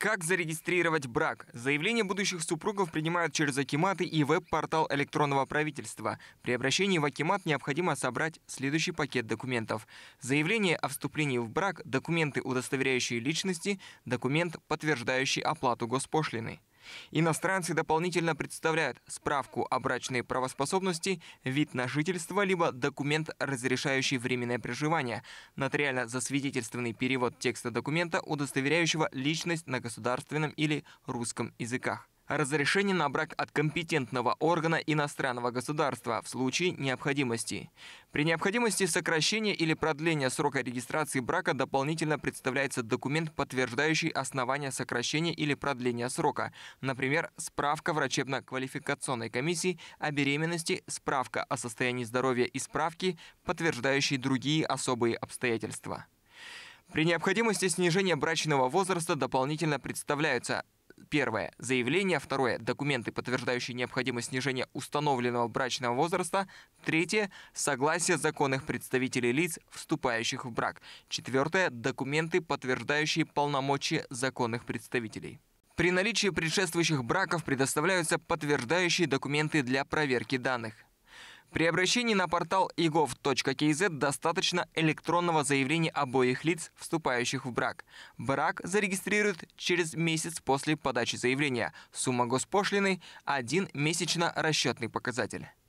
Как зарегистрировать брак? Заявления будущих супругов принимают через Акиматы и веб-портал электронного правительства. При обращении в Акимат необходимо собрать следующий пакет документов. Заявление о вступлении в брак, документы, удостоверяющие личности, документ, подтверждающий оплату госпошлины. Иностранцы дополнительно представляют справку о брачной правоспособности, вид на жительство, либо документ, разрешающий временное проживание, нотариально засвидетельственный перевод текста документа, удостоверяющего личность на государственном или русском языках разрешение на брак от компетентного органа иностранного государства в случае необходимости. При необходимости сокращения или продления срока регистрации брака дополнительно представляется документ, подтверждающий основания сокращения или продления срока, например, справка врачебно-квалификационной комиссии о беременности, справка о состоянии здоровья и справки, подтверждающие другие особые обстоятельства. При необходимости снижения брачного возраста дополнительно представляются Первое – заявление. Второе – документы, подтверждающие необходимость снижения установленного брачного возраста. Третье – согласие законных представителей лиц, вступающих в брак. Четвертое – документы, подтверждающие полномочия законных представителей. При наличии предшествующих браков предоставляются подтверждающие документы для проверки данных. При обращении на портал egov.kz достаточно электронного заявления обоих лиц, вступающих в брак. Брак зарегистрируют через месяц после подачи заявления. Сумма госпошлины – один месячно расчетный показатель.